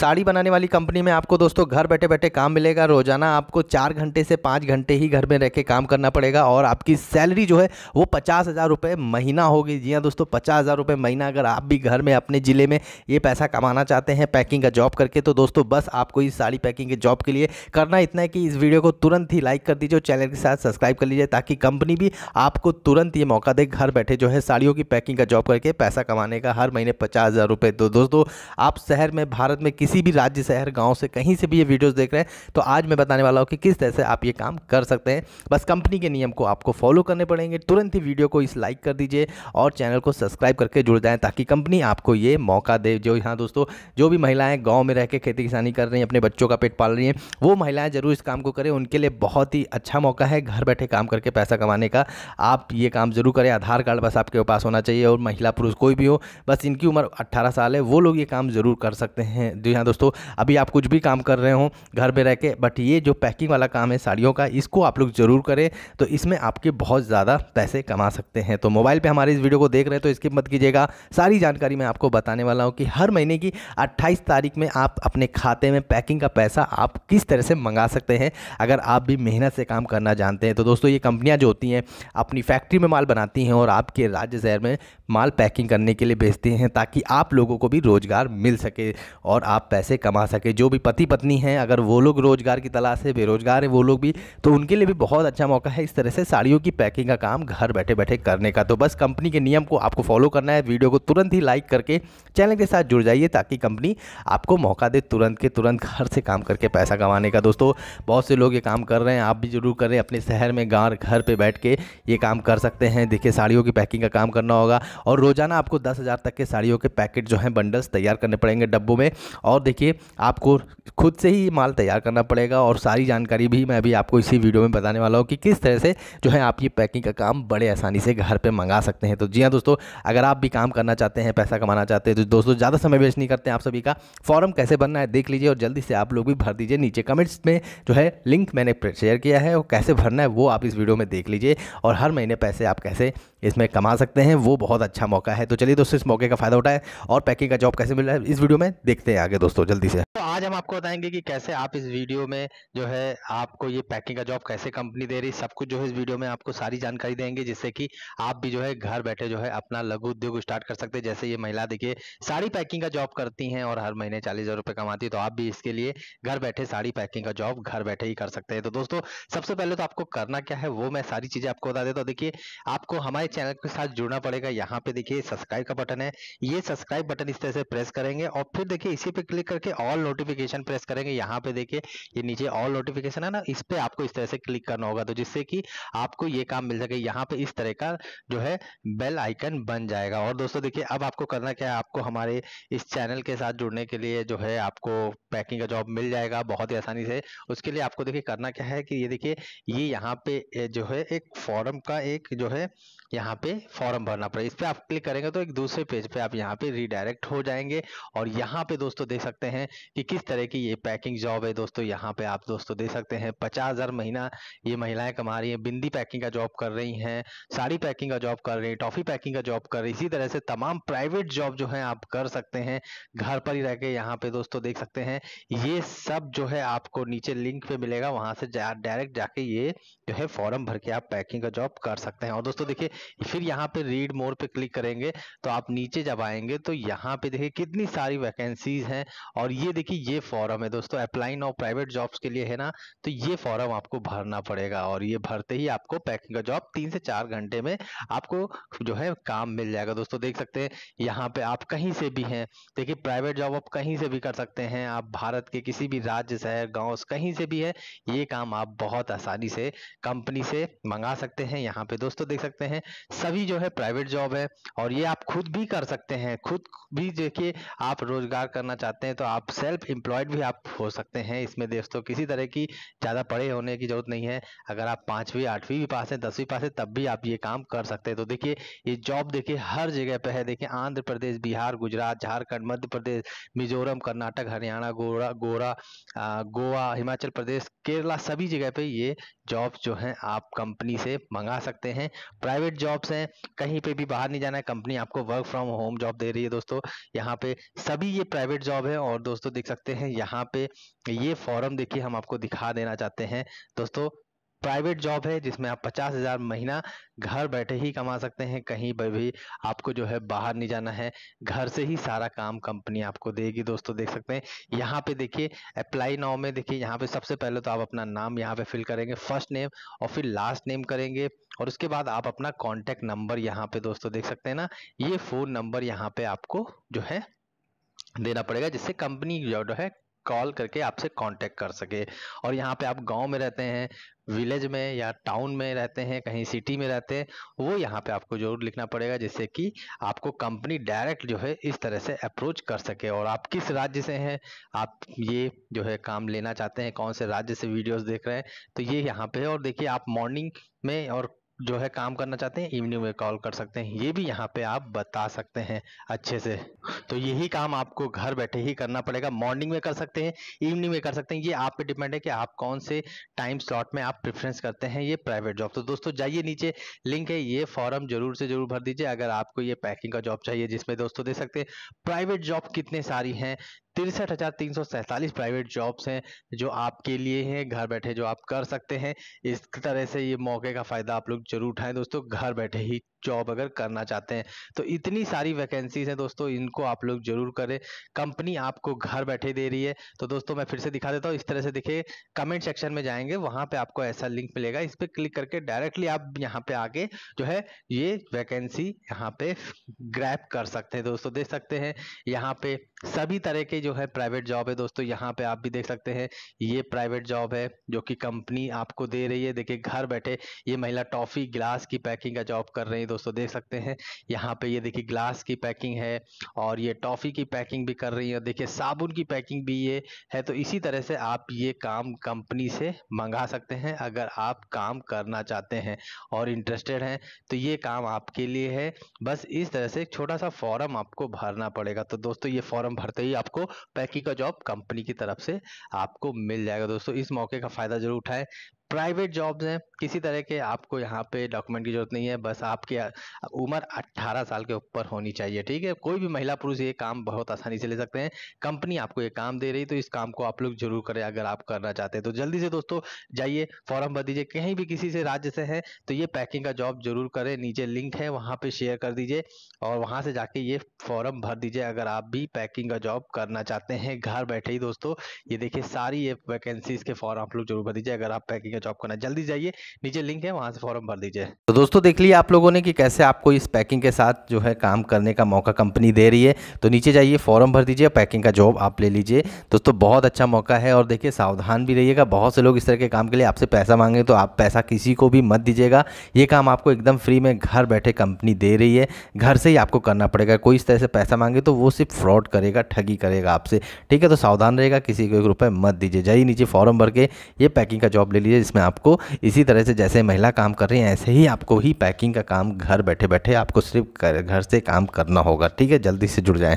साड़ी बनाने वाली कंपनी में आपको दोस्तों घर बैठे बैठे काम मिलेगा रोजाना आपको चार घंटे से पाँच घंटे ही घर में रह के काम करना पड़ेगा और आपकी सैलरी जो है वो पचास हज़ार रुपये महीना होगी जी हाँ दोस्तों पचास हज़ार रुपये महीना अगर आप भी घर में अपने ज़िले में ये पैसा कमाना चाहते हैं पैकिंग का जॉब करके तो दोस्तों बस आपको इस साड़ी पैकिंग के जॉब के लिए करना इतना है कि इस वीडियो को तुरंत ही लाइक कर दीजिए और चैनल के साथ सब्सक्राइब कर लीजिए ताकि कंपनी भी आपको तुरंत ये मौका दे घर बैठे जो है साड़ियों की पैकिंग का जॉब करके पैसा कमाने का हर महीने पचास हज़ार रुपये तो दोस्तों आप शहर में भारत में किसी भी राज्य शहर गांव से कहीं से भी ये वीडियोज़ देख रहे हैं तो आज मैं बताने वाला हूँ कि किस तरह से आप ये काम कर सकते हैं बस कंपनी के नियम को आपको फॉलो करने पड़ेंगे तुरंत ही वीडियो को इस लाइक कर दीजिए और चैनल को सब्सक्राइब करके जुड़ जाएँ ताकि कंपनी आपको ये मौका दे जो यहाँ दोस्तों जो भी महिलाएँ गाँव में रह खेती किसानी कर रही हैं अपने बच्चों का पेट पाल रही हैं वो महिलाएँ ज़रूर इस काम को करें उनके लिए बहुत ही अच्छा मौका है घर बैठे काम करके पैसा कमाने का आप ये काम ज़रूर करें आधार कार्ड बस आपके पास होना चाहिए और महिला पुरुष कोई भी हो बस इनकी उम्र अट्ठारह साल है वो लोग ये काम ज़रूर कर सकते हैं जी हाँ दोस्तों अभी आप कुछ भी काम कर रहे हो घर पर रह के बट ये जो पैकिंग वाला काम है साड़ियों का इसको आप लोग ज़रूर करें तो इसमें आपके बहुत ज़्यादा पैसे कमा सकते हैं तो मोबाइल पर हमारे इस वीडियो को देख रहे हैं तो इसकी मत कीजिएगा सारी जानकारी मैं आपको बताने वाला हूँ कि हर महीने की अट्ठाईस तारीख में आप अपने खाते में पैकिंग का पैसा आप किस तरह से मंगा सकते हैं अगर आप भी मेहनत से काम करना जानते हैं तो दोस्तों ये कंपनियाँ जो होती हैं अपनी फैक्ट्री में माल बनाती हैं और आपके राज्य शहर में माल पैकिंग करने के लिए भेजते हैं ताकि आप लोगों को भी रोज़गार मिल सके और आप पैसे कमा सके जो भी पति पत्नी हैं अगर वो लोग रोज़गार की तलाश है बेरोज़गार है वो लोग भी तो उनके लिए भी बहुत अच्छा मौका है इस तरह से साड़ियों की पैकिंग का काम घर बैठे बैठे करने का तो बस कंपनी के नियम को आपको फॉलो करना है वीडियो को तुरंत ही लाइक करके चैनल के साथ जुड़ जाइए ताकि कंपनी आपको मौका दे तुरंत के तुरंत घर से काम करके पैसा कमाने का दोस्तों बहुत से लोग ये काम कर रहे हैं आप भी जरूर करें अपने शहर में गाँव घर पर बैठ के ये काम कर सकते हैं देखिए साड़ियों की पैकिंग का काम करना होगा और रोज़ाना आपको दस हज़ार तक के साड़ियों के पैकेट जो हैं बंडल्स तैयार करने पड़ेंगे डब्बों में और देखिए आपको खुद से ही माल तैयार करना पड़ेगा और सारी जानकारी भी मैं अभी आपको इसी वीडियो में बताने वाला हूँ कि किस तरह से जो है आप ये पैकिंग का काम बड़े आसानी से घर पर मंगा सकते हैं तो जी हाँ दोस्तों अगर आप भी काम करना चाहते हैं पैसा कमाना चाहते हैं तो दोस्तों ज़्यादा समय वेस्ट नहीं करते हैं आप सभी का फॉर्म कैसे बनना है देख लीजिए और जल्दी से आप लोग भी भर दीजिए नीचे कमेंट्स में जो है लिंक मैंने शेयर किया है और कैसे भरना है वो आप इस वीडियो में देख लीजिए और हर महीने पैसे आप कैसे इसमें कमा सकते हैं वो बहुत अच्छा मौका है तो चलिए दोस्तों इस मौके का फ़ायदा उठाएं और पैकिंग का जॉब कैसे मिल रहा है इस वीडियो में देखते हैं आगे दोस्तों जल्दी से तो आज हम आपको बताएंगे कि कैसे आप इस वीडियो में जो है आपको ये पैकिंग का जॉब कैसे कंपनी दे रही सब कुछ जो है इस वीडियो में आपको सारी जानकारी देंगे जिससे कि आप भी जो है घर बैठे जो है अपना लघु उद्योग स्टार्ट कर सकते हैं जैसे ये महिला देखिए साड़ी पैकिंग का जॉब करती हैं और हर महीने चालीस हज़ार रुपए कमाती है तो आप भी इसके लिए घर बैठे साड़ी पैकिंग का जॉब घर बैठे ही कर सकते हैं तो दोस्तों सबसे पहले तो आपको करना क्या है वो मैं सारी चीज़ें आपको बता देता हूँ देखिए आपको हमारे चैनल के साथ जुड़ना पड़ेगा यहाँ पे देखिए सब्सक्राइब का बटन है ये सब्सक्राइब बटन इस तरह से प्रेस करेंगे और फिर देखिए इसी पे क्लिक करके ऑल नोटिफिकेशन प्रेस करेंगे यहाँ पे देखिए ये नीचे ऑल नोटिफिकेशन है ना इस पे आपको इस तरह से क्लिक करना होगा तो जिससे कि आपको ये काम मिल सके यहाँ पे इस तरह का जो है बेल आइकन बन जाएगा और दोस्तों देखिए अब आपको करना क्या है आपको हमारे इस चैनल के साथ जुड़ने के लिए जो है आपको पैकिंग का जॉब मिल जाएगा बहुत ही आसानी से उसके लिए आपको देखिए करना क्या है कि ये देखिए ये यहाँ पे जो है एक फॉर्म का एक जो है यहाँ पे फॉर्म भरना पड़ेगा इस पर आप क्लिक करेंगे तो एक दूसरे पेज पे आप यहाँ पे रिडायरेक्ट हो जाएंगे और यहाँ पे दोस्तों देख सकते हैं कि किस तरह की ये पैकिंग जॉब है दोस्तों यहाँ पे आप दोस्तों देख सकते हैं पचास हज़ार महीना ये महिलाएं कमा रही हैं बिंदी पैकिंग का जॉब कर रही हैं साड़ी पैकिंग का जॉब कर रही हैं टॉफी पैकिंग का जॉब कर रही इसी तरह से तमाम प्राइवेट जॉब जो है आप कर सकते हैं घर पर ही रह के यहाँ पे दोस्तों देख सकते हैं ये सब जो है आपको नीचे लिंक पे मिलेगा वहां से डायरेक्ट जाके ये जो है फॉर्म भर के आप पैकिंग का जॉब कर सकते हैं और दोस्तों देखिए फिर यहाँ पे रीड मोर पे क्लिक करेंगे तो आप नीचे जब आएंगे तो यहाँ पे देखिए कितनी सारी वैकेंसीज हैं और ये देखिए ये फॉरम है दोस्तों अप्लाई नाउ प्राइवेट जॉब्स के लिए है ना तो ये फॉरम आपको भरना पड़ेगा और ये भरते ही आपको पैकिंग का जॉब तीन से चार घंटे में आपको जो है काम मिल जाएगा दोस्तों देख सकते हैं यहाँ पे आप कहीं से भी हैं देखिए प्राइवेट जॉब आप कहीं से भी कर सकते हैं आप भारत के किसी भी राज्य शहर गाँव कहीं से भी है ये काम आप बहुत आसानी से कंपनी से मंगा सकते हैं यहाँ पे दोस्तों देख सकते हैं सभी जो है प्राइवेट जॉब है और ये आप खुद भी कर सकते हैं खुद भी देखिए आप रोजगार करना चाहते हैं तो आप सेल्फ एम्प्लॉयड भी आप हो सकते हैं इसमें दोस्तों किसी तरह की ज़्यादा पढ़े होने की जरूरत नहीं है अगर आप पाँचवीं आठवीं भी पास हैं दसवीं पास है तब भी आप ये काम कर सकते हैं तो देखिए ये जॉब देखिए हर जगह पे है देखिए आंध्र प्रदेश बिहार गुजरात झारखंड मध्य प्रदेश मिजोरम कर्नाटक हरियाणा गोरा गोरा गोवा हिमाचल प्रदेश केरला सभी जगह पे ये जॉब्स जो हैं आप कंपनी से मंगा सकते हैं प्राइवेट जॉब्स हैं कहीं पे भी बाहर नहीं जाना है कंपनी आपको वर्क फ्रॉम होम जॉब दे रही है दोस्तों यहाँ पे सभी ये प्राइवेट जॉब है और दोस्तों देख सकते हैं यहाँ पे ये फॉरम देखिए हम आपको दिखा देना चाहते हैं दोस्तों प्राइवेट जॉब है जिसमें आप पचास हज़ार महीना घर बैठे ही कमा सकते हैं कहीं पर भी आपको जो है बाहर नहीं जाना है घर से ही सारा काम कंपनी आपको देगी दोस्तों देख सकते हैं यहाँ पे देखिए अप्लाई नाउ में देखिए यहाँ पे सबसे पहले तो आप अपना नाम यहाँ पे फिल करेंगे फर्स्ट नेम और फिर लास्ट नेम करेंगे और उसके बाद आप अपना कॉन्टैक्ट नंबर यहाँ पे दोस्तों देख सकते हैं ना ये फ़ोन नंबर यहाँ पे आपको जो है देना पड़ेगा जिससे कंपनी जो है कॉल करके आपसे कांटेक्ट कर सके और यहाँ पे आप गांव में रहते हैं विलेज में या टाउन में रहते हैं कहीं सिटी में रहते हैं वो यहाँ पे आपको जरूर लिखना पड़ेगा जिससे कि आपको कंपनी डायरेक्ट जो है इस तरह से अप्रोच कर सके और आप किस राज्य से हैं आप ये जो है काम लेना चाहते हैं कौन से राज्य से वीडियोस देख रहे हैं तो ये यहाँ पे है और देखिए आप मॉर्निंग में और जो है काम करना चाहते हैं इवनिंग में कॉल कर सकते हैं ये भी यहाँ पे आप बता सकते हैं अच्छे से तो यही काम आपको घर बैठे ही करना पड़ेगा मॉर्निंग में कर सकते हैं इवनिंग में कर सकते हैं ये आप पे डिपेंड है कि आप कौन से टाइम स्लॉट में आप प्रेफरेंस करते हैं ये प्राइवेट जॉब तो दोस्तों जाइए नीचे लिंक है ये फॉर्म जरूर से जरूर भर दीजिए अगर आपको ये पैकिंग का जॉब चाहिए जिसमें दोस्तों दे सकते हैं प्राइवेट जॉब कितने सारी हैं तिरसठ हजार तीन सौ सैंतालीस प्राइवेट जॉब्स हैं जो आपके लिए हैं घर बैठे जो आप कर सकते हैं इस तरह से ये मौके का फ़ायदा आप लोग जरूर उठाएं दोस्तों घर बैठे ही जॉब अगर करना चाहते हैं तो इतनी सारी वैकेंसीज हैं दोस्तों इनको आप लोग जरूर करें कंपनी आपको घर बैठे दे रही है तो दोस्तों मैं फिर से दिखा देता हूँ इस तरह से देखिए कमेंट सेक्शन में जाएंगे वहां पे आपको ऐसा लिंक मिलेगा इस पर क्लिक करके डायरेक्टली आप यहाँ पे आके जो है ये वैकेंसी यहाँ पे ग्रैप कर सकते हैं दोस्तों देख सकते हैं यहाँ पे सभी तरह के जो है प्राइवेट जॉब है दोस्तों यहाँ पे आप भी देख सकते हैं ये प्राइवेट जॉब है जो कि कंपनी आपको दे रही है देखिए घर बैठे ये महिला टॉफी गिलास की पैकिंग का जॉब कर रही है दोस्तों देख सकते हैं यहाँ पे ये देखिए ग्लास की पैकिंग है और ये टॉफ़ी की पैकिंग भी कर रही है देखिए साबुन की पैकिंग भी ये है तो इसी तरह से आप ये काम कंपनी से मंगा सकते हैं अगर आप काम करना चाहते हैं और इंटरेस्टेड हैं तो ये काम आपके लिए है बस इस तरह से एक छोटा सा फॉर्म आपको भरना पड़ेगा तो दोस्तों ये फॉर्म भरते ही आपको पैकिंग का जॉब कंपनी की तरफ से आपको मिल जाएगा दोस्तों इस मौके का फ़ायदा ज़रूर उठाएं प्राइवेट जॉब्स हैं किसी तरह के आपको यहाँ पे डॉक्यूमेंट की जरूरत नहीं है बस आपकी उम्र 18 साल के ऊपर होनी चाहिए ठीक है कोई भी महिला पुरुष ये काम बहुत आसानी से ले सकते हैं कंपनी आपको ये काम दे रही तो इस काम को आप लोग जरूर करें अगर आप करना चाहते हैं तो जल्दी से दोस्तों जाइए फॉर्म भर दीजिए कहीं भी किसी से राज्य से है तो ये पैकिंग का जॉब जरूर करें नीचे लिंक है वहाँ पर शेयर कर दीजिए और वहाँ से जाके ये फॉर्म भर दीजिए अगर आप भी पैकिंग का जॉब करना चाहते हैं घर बैठे ही दोस्तों ये देखिए सारी ये वैकेंसीज के फॉर्म आप लोग जरूर भर दीजिए अगर आप पैकिंग का जॉब करना जल्दी जाइए नीचे लिंक है वहाँ से फॉर्म भर दीजिए तो दोस्तों देख लिए आप लोगों ने कि कैसे आपको इस पैकिंग के साथ जो है काम करने का मौका कंपनी दे रही है तो नीचे जाइए फॉर्म भर दीजिए पैकिंग का जॉब आप ले लीजिए दोस्तों बहुत अच्छा मौका है और देखिए सावधान भी रहिएगा बहुत से लोग इस तरह के काम के लिए आपसे पैसा मांगे तो आप पैसा किसी को भी मत दीजिएगा ये काम आपको एकदम फ्री में घर बैठे कंपनी दे रही है घर से ही आपको करना पड़ेगा कोई इस तरह से पैसा मांगे तो वो सिर्फ फ्रॉड करेगा ठगी करेगा आपसे ठीक है तो सावधान रहेगा किसी को एक रुपये मत दीजिए जाइए नीचे फॉर्म भर के ये पैकिंग का जॉब ले लीजिए इसमें आपको इसी तरह से जैसे महिला काम कर रही है ऐसे ही आपको ही पैकिंग का काम घर बैठे बैठे आपको सिर्फ घर से काम करना होगा ठीक है जल्दी से जुड़ जाए